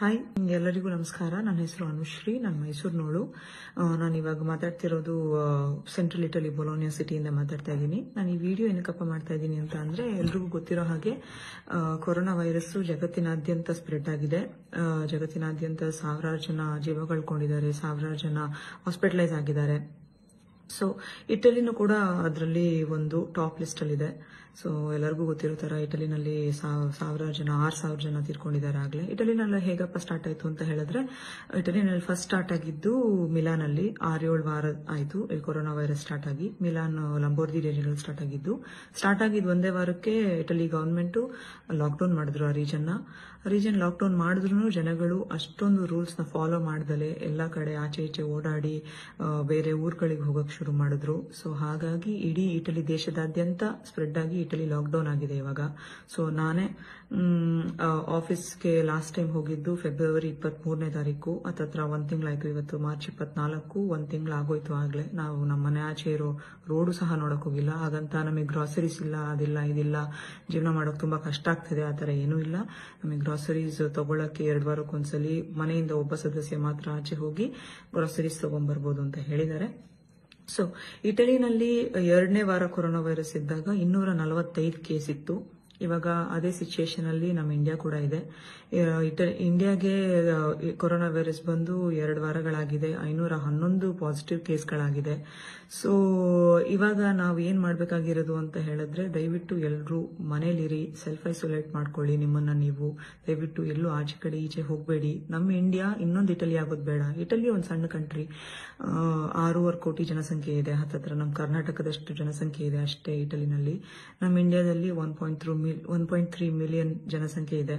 hi ಎಲ್ಲರಿಗೂ ನಮಸ್ಕಾರ ನನ್ನ ಹೆಸರು ಅನುಶ್ರೀ ನಾನು ಮೈಸೂರಿನವಳು ನಾನು ಇವಾಗ ಮಾತಾಡ್ತಿರೋದು ಸೆಂಟ್ರಲ್ ಇಟಲಿ ಬೊಲೋನಿಯಾ ಸಿಟಿಯಿಂದ ಮಾತಾಡ್ತಾ ಇದ್ದೀನಿ ನಾನು ಈ ವಿಡಿಯೋ ಏನಕ್ಕಪ್ಪ ಮಾಡ್ತಾ ಇದ್ದೀನಿ ಅಂತ ಅಂದರೆ ಎಲ್ರಿಗೂ ಗೊತ್ತಿರೋ ಹಾಗೆ ಕೊರೋನಾ ವೈರಸ್ ಜಗತ್ತಿನಾದ್ಯಂತ ಸ್ಪ್ರೆಡ್ ಆಗಿದೆ ಜಗತ್ತಿನಾದ್ಯಂತ ಸಾವಿರಾರು ಜನ ಜೀವ ಕಳ್ಕೊಂಡಿದ್ದಾರೆ ಸಾವಿರಾರು ಜನ ಹಾಸ್ಪಿಟಲೈಸ್ ಆಗಿದ್ದಾರೆ ಸೊ ಇಟಲಿನೂ ಕೂಡ ಅದರಲ್ಲಿ ಒಂದು ಟಾಪ್ ಲಿಸ್ಟ್ ಅಲ್ಲಿ ಇದೆ ಸೊ ಎಲ್ಲರಿಗೂ ಗೊತ್ತಿರೋ ತರ ಇಟಲಿನಲ್ಲಿ ಸಾವಿರಾರು ಜನ ಆರು ಸಾವಿರ ಜನ ತೀರ್ಕೊಂಡಿದ್ದಾರೆ ಆಗಲೇ ಇಟಲಿನಲ್ಲಿ ಹೇಗಪ್ಪ ಸ್ಟಾರ್ಟ್ ಆಯ್ತು ಅಂತ ಹೇಳಿದ್ರೆ ಇಟಲಿನಲ್ಲಿ ಫಸ್ಟ್ ಸ್ಟಾರ್ಟ್ ಆಗಿದ್ದು ಮಿಲಾನಲ್ಲಿ ಆರು ಏಳು ವಾರ ಆಯಿತು ಈ ಕೊರೋನಾ ವೈರಸ್ ಸ್ಟಾರ್ಟ್ ಆಗಿ ಮಿಲಾನ್ ಲಂಬೋರ್ದಿ ರೀಜನ್ ಸ್ಟಾರ್ಟ್ ಆಗಿದ್ದು ಸ್ಟಾರ್ಟ್ ಆಗಿದ್ದು ಒಂದೇ ವಾರಕ್ಕೆ ಇಟಲಿ ಗೌರ್ಮೆಂಟು ಲಾಕ್ಡೌನ್ ಮಾಡಿದ್ರು ಆ ರೀಜನ್ನ ರೀಜನ್ ಲಾಕ್ಡೌನ್ ಮಾಡಿದ್ರು ಜನಗಳು ಅಷ್ಟೊಂದು ರೂಲ್ಸ್ನ ಫಾಲೋ ಮಾಡ್ದಲೆ ಎಲ್ಲಾ ಕಡೆ ಆಚೆ ಈಚೆ ಓಡಾಡಿ ಬೇರೆ ಊರುಗಳಿಗೆ ಹೋಗೋಕೆ ಶುರು ಮಾಡಿದ್ರು ಸೊ ಹಾಗಾಗಿ ಇಡೀ ಇಟಲಿ ದೇಶದಾದ್ಯಂತ ಸ್ಪ್ರೆಡ್ ಆಗಿ ಇಟಲಿ ಲಾಕ್ಡೌನ್ ಆಗಿದೆ ಇವಾಗ ಸೊ ನಾನೇ ಆಫೀಸ್ಗೆ ಲಾಸ್ಟ್ ಟೈಮ್ ಹೋಗಿದ್ದು ಫೆಬ್ರವರಿ ಇಪ್ಪತ್ತ್ ಮೂರನೇ ತಾರೀಕು ಹತ್ತತ್ರ ಒಂದ್ ತಿಂಗಳಾಯ್ತು ಇವತ್ತು ಮಾರ್ಚ್ ಇಪ್ಪತ್ನಾಲ್ಕು ಒಂದ್ ತಿಂಗಳು ಆಗೋಯ್ತು ಆಗ್ಲೇ ನಾವು ನಮ್ಮ ಮನೆ ಆಚೆ ಇರೋ ರೋಡು ಸಹ ನೋಡಕ್ ಹೋಗಿಲ್ಲ ಹಾಗಂತ ನಮಗೆ ಗ್ರಾಸರೀಸ್ ಇಲ್ಲ ಅದಿಲ್ಲ ಇದಿಲ್ಲ ಜೀವನ ಮಾಡೋಕೆ ತುಂಬಾ ಕಷ್ಟ ಆಗ್ತದೆ ಆ ಥರ ಏನೂ ಇಲ್ಲ ನಮಗೆ ಗ್ರಾಸರೀಸ್ ತಗೊಳಕ್ಕೆ ಎರಡು ವಾರಕ್ಕೊಂದ್ಸಲಿ ಮನೆಯಿಂದ ಒಬ್ಬ ಸದಸ್ಯ ಮಾತ್ರ ಆಚೆ ಹೋಗಿ ಗ್ರಾಸರೀಸ್ ತಗೊಂಡ್ಬರ್ಬೋದು ಅಂತ ಹೇಳಿದ್ದಾರೆ ಸೊ ಇಟಲಿನಲ್ಲಿ ಎರಡನೇ ವಾರ ಕೊರೋನಾ ವೈರಸ್ ಇದ್ದಾಗ ಇನ್ನೂರ ನಲವತ್ತೈದು ಕೇಸ್ ಇತ್ತು ಇವಾಗ ಅದೇ ಸಿಚುಯೇಷನ್ ಅಲ್ಲಿ ನಮ್ಮ ಇಂಡಿಯಾ ಕೂಡ ಇದೆ ಇಂಡಿಯಾಗೆ ಕೊರೋನಾ ವೈರಸ್ ಬಂದು ಎರಡು ವಾರಗಳಾಗಿದೆ ಐನೂರ ಹನ್ನೊಂದು ಪಾಸಿಟಿವ್ ಕೇಸ್ಗಳಾಗಿದೆ ಸೊ ಇವಾಗ ನಾವು ಏನು ಮಾಡಬೇಕಾಗಿರೋದು ಅಂತ ಹೇಳಿದ್ರೆ ದಯವಿಟ್ಟು ಎಲ್ಲರೂ ಮನೇಲಿರಿ ಸೆಲ್ಫ್ ಐಸೋಲೇಟ್ ಮಾಡ್ಕೊಳ್ಳಿ ನಿಮ್ಮನ್ನ ನೀವು ದಯವಿಟ್ಟು ಎಲ್ಲೂ ಆಚೆ ಕಡೆ ಈಚೆ ಹೋಗಬೇಡಿ ನಮ್ಮ ಇಂಡಿಯಾ ಇನ್ನೊಂದು ಇಟಲಿ ಆಗೋದು ಬೇಡ ಇಟಲಿ ಒಂದು ಸಣ್ಣ ಕಂಟ್ರಿ ಆರೂವರೆ ಕೋಟಿ ಜನಸಂಖ್ಯೆ ಇದೆ ಹತ್ತತ್ರ ನಮ್ಮ ಕರ್ನಾಟಕದಷ್ಟು ಜನಸಂಖ್ಯೆ ಇದೆ ಅಷ್ಟೇ ಇಟಲಿನಲ್ಲಿ ನಮ್ಮ ಇಂಡಿಯಾದಲ್ಲಿ one point three one point three million ಜನಸಂಖ್ಯೆ ಇದೆ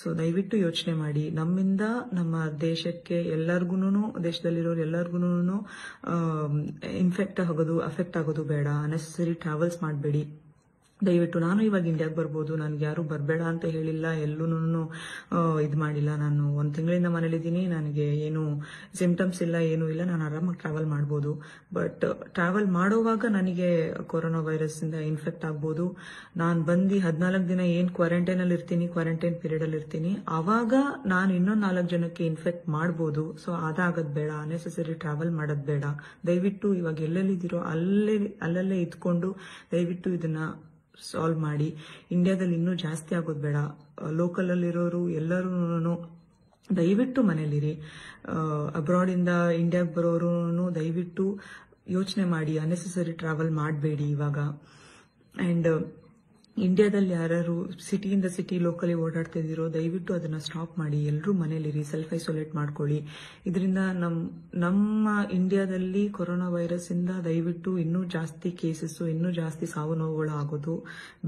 ಸೊ ದಯವಿಟ್ಟು ಯೋಚನೆ ಮಾಡಿ ನಮ್ಮಿಂದ ನಮ್ಮ ದೇಶಕ್ಕೆ ಎಲ್ಲರಿಗೂ ದೇಶದಲ್ಲಿರೋರು ಎಲ್ಲರಿಗೂ ಇನ್ಫೆಕ್ಟ್ ಆಗೋದು ಅಫೆಕ್ಟ್ ಆಗೋದು ಬೇಡ ಅನೆಸರಿ ಟ್ರಾವೆಲ್ಸ್ ಮಾಡಬೇಡಿ ದಯವಿಟ್ಟು ನಾನು ಇವಾಗ ಇಂಡಿಯಾಗೆ ಬರ್ಬೋದು ನನಗೆ ಯಾರು ಬರಬೇಡ ಅಂತ ಹೇಳಿಲ್ಲ ಎಲ್ಲೂ ಇದು ಮಾಡಿಲ್ಲ ನಾನು ಒಂದು ತಿಂಗಳಿಂದ ಮನೇಲಿದ್ದೀನಿ ನನಗೆ ಏನು ಸಿಂಪ್ಟಮ್ಸ್ ಇಲ್ಲ ಏನೂ ಇಲ್ಲ ನಾನು ಆರಾಮಾಗಿ ಟ್ರಾವೆಲ್ ಮಾಡ್ಬೋದು ಬಟ್ ಟ್ರಾವೆಲ್ ಮಾಡೋವಾಗ ನನಗೆ ಕೊರೋನಾ ಇಂದ ಇನ್ಫೆಕ್ಟ್ ಆಗ್ಬೋದು ನಾನು ಬಂದು ಹದಿನಾಲ್ಕು ದಿನ ಏನು ಕ್ವಾರಂಟೈನಲ್ಲಿ ಇರ್ತೀನಿ ಕ್ವಾರಂಟೈನ್ ಅಲ್ಲಿ ಇರ್ತೀನಿ ಆವಾಗ ನಾನು ಇನ್ನೊಂದು ನಾಲ್ಕು ಜನಕ್ಕೆ ಇನ್ಫೆಕ್ಟ್ ಮಾಡ್ಬೋದು ಸೊ ಅದಾಗದ್ ಬೇಡ ಅನ್ನೆಸೆಸರಿ ಟ್ರಾವೆಲ್ ಮಾಡೋದು ಬೇಡ ದಯವಿಟ್ಟು ಇವಾಗ ಎಲ್ಲೆಲ್ಲಿದ್ದೀರೋ ಅಲ್ಲೇ ಅಲ್ಲಲ್ಲೇ ಇದ್ಕೊಂಡು ದಯವಿಟ್ಟು ಇದನ್ನ ಸಾಲ್ವ್ ಮಾಡಿ ಇಂಡಿಯಾದಲ್ಲಿ ಇನ್ನೂ ಜಾಸ್ತಿ ಆಗೋದು ಬೇಡ ಲೋಕಲ್ ಅಲ್ಲಿರೋರು ಎಲ್ಲರೂ ದಯವಿಟ್ಟು ಮನೇಲಿರಿ ಇಂದ ಇಂಡಿಯಾಗೆ ಬರೋರು ದಯವಿಟ್ಟು ಯೋಚನೆ ಮಾಡಿ ಅನ್ನೆಸೆಸರಿ ಟ್ರಾವೆಲ್ ಮಾಡಬೇಡಿ ಇವಾಗ ಅಂಡ್ ಇಂಡಿಯಾದಲ್ಲಿ ಯಾರು ಸಿಟಿಯಿಂದ ಸಿಟಿ ಲೋಕಲಿ ಓಡಾಡ್ತಿದ್ದೀರೋ ದಯವಿಟ್ಟು ಅದನ್ನ ಸ್ಟಾಪ್ ಮಾಡಿ ಎಲ್ಲರೂ ಮನೇಲಿರಿ ಸೆಲ್ಫ್ ಐಸೋಲೇಟ್ ಮಾಡ್ಕೊಳ್ಳಿ ಇದರಿಂದ ನಮ್ ನಮ್ಮ ಇಂಡಿಯಾದಲ್ಲಿ ಕೊರೋನಾ ವೈರಸ್ ಇಂದ ದಯವಿಟ್ಟು ಇನ್ನೂ ಜಾಸ್ತಿ ಕೇಸಸ್ ಇನ್ನೂ ಜಾಸ್ತಿ ಸಾವು ನೋವುಗಳು ಆಗೋದು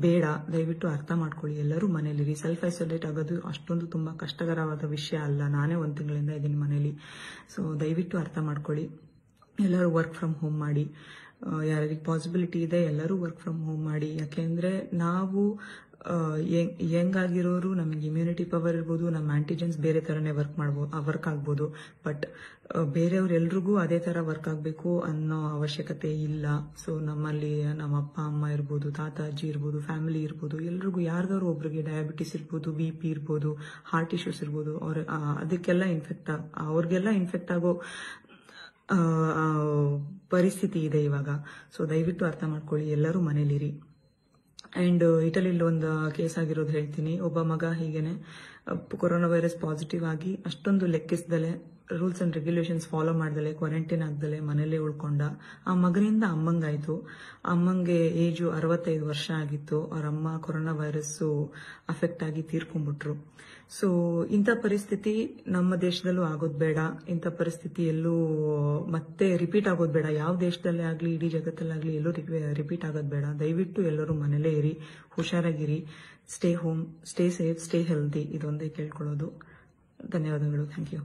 ಬೇಡ ದಯವಿಟ್ಟು ಅರ್ಥ ಮಾಡ್ಕೊಳ್ಳಿ ಎಲ್ಲರೂ ಮನೇಲಿರಿ ಸೆಲ್ಫ್ ಐಸೋಲೇಟ್ ಆಗೋದು ಅಷ್ಟೊಂದು ತುಂಬಾ ಕಷ್ಟಕರವಾದ ವಿಷಯ ಅಲ್ಲ ನಾನೇ ಒಂದು ತಿಂಗಳಿಂದ ಇದ್ದೀನಿ ಮನೇಲಿ ಸೊ ದಯವಿಟ್ಟು ಅರ್ಥ ಮಾಡ್ಕೊಳ್ಳಿ ಎಲ್ಲರೂ ವರ್ಕ್ ಫ್ರಮ್ ಹೋಮ್ ಮಾಡಿ ಯಾರಿಗೆ ಪಾಸಿಬಿಲಿಟಿ ಇದೆ ಎಲ್ಲರೂ ವರ್ಕ್ ಫ್ರಮ್ ಹೋಮ್ ಮಾಡಿ ಯಾಕೆಂದರೆ ನಾವು ಆಗಿರೋರು ನಮಗೆ ಇಮ್ಯುನಿಟಿ ಪವರ್ ಇರ್ಬೋದು ನಮ್ಮ ಆಂಟಿಜೆನ್ಸ್ ಬೇರೆ ಥರನೇ ವರ್ಕ್ ಮಾಡ್ಬೋದು ವರ್ಕ್ ಆಗ್ಬೋದು ಬಟ್ ಬೇರೆಯವರೆಲ್ರಿಗೂ ಅದೇ ಥರ ವರ್ಕ್ ಆಗಬೇಕು ಅನ್ನೋ ಅವಶ್ಯಕತೆ ಇಲ್ಲ ಸೊ ನಮ್ಮಲ್ಲಿ ನಮ್ಮ ಅಪ್ಪ ಅಮ್ಮ ಇರ್ಬೋದು ತಾತ ಅಜ್ಜಿ ಇರ್ಬೋದು ಫ್ಯಾಮಿಲಿ ಇರ್ಬೋದು ಎಲ್ರಿಗೂ ಯಾರಿಗಾರು ಒಬ್ರಿಗೆ ಡಯಾಬಿಟಿಸ್ ಇರ್ಬೋದು ಬಿ ಪಿ ಇರ್ಬೋದು ಹಾರ್ಟ್ ಇಶ್ಯೂಸ್ ಇರ್ಬೋದು ಅವ್ರ ಅದಕ್ಕೆಲ್ಲ ಇನ್ಫೆಕ್ಟ್ ಅವ್ರಿಗೆಲ್ಲ ಇನ್ಫೆಕ್ಟ್ ಆಗೋ ಪರಿಸ್ಥಿತಿ ಇದೆ ಇವಾಗ ಸೊ ದಯವಿಟ್ಟು ಅರ್ಥ ಮಾಡ್ಕೊಳ್ಳಿ ಎಲ್ಲರೂ ಮನೇಲಿರಿ ಅಂಡ್ ಇಟಲಿ ಒಂದು ಕೇಸ್ ಆಗಿರೋದು ಹೇಳ್ತೀನಿ ಒಬ್ಬ ಮಗ ಹೀಗೇನೆ ಕೊರೋನಾ ವೈರಸ್ ಪಾಸಿಟಿವ್ ಆಗಿ ಅಷ್ಟೊಂದು ಲೆಕ್ಕಿಸ್ದಲೆ ರೂಲ್ಸ್ ಅಂಡ್ ರೆಗ್ಯುಲೇಷನ್ಸ್ ಫಾಲೋ ಮಾಡ್ದಲೆ ಕ್ವಾರಂಟೈನ್ ಆಗ್ದಲೆ ಮನೆಯಲ್ಲೇ ಉಳ್ಕೊಂಡ ಆ ಮಗನಿಂದ ಅಮ್ಮಂಗಾಯ್ತು ಅಮ್ಮಂಗೆ ಏಜು ಅರವತ್ತೈದು ವರ್ಷ ಆಗಿತ್ತು ಅವ್ರ ಅಮ್ಮ ಕೊರೋನಾ ವೈರಸ್ ಅಫೆಕ್ಟ್ ಆಗಿ ತೀರ್ಕೊಂಡ್ಬಿಟ್ರು ಸೊ ಇಂಥ ಪರಿಸ್ಥಿತಿ ನಮ್ಮ ದೇಶದಲ್ಲೂ ಆಗೋದು ಬೇಡ ಇಂಥ ಪರಿಸ್ಥಿತಿ ಎಲ್ಲೂ ಮತ್ತೆ ರಿಪೀಟ್ ಆಗೋದು ಬೇಡ ಯಾವ ದೇಶದಲ್ಲೇ ಆಗಲಿ ಇಡೀ ಜಗತ್ತಲ್ಲಾಗ್ಲಿ ಎಲ್ಲೂ ರಿಪೀಟ್ ಆಗೋದು ಬೇಡ ದಯವಿಟ್ಟು ಎಲ್ಲರೂ ಮನೇಲೇ ಇರಿ ಹುಷಾರಾಗಿರಿ stay home stay safe stay healthy ಇದೊಂದೇ ಕೇಳ್ಕೊಳ್ಳೋದು ಧನ್ಯವಾದಗಳು ಥ್ಯಾಂಕ್ ಯು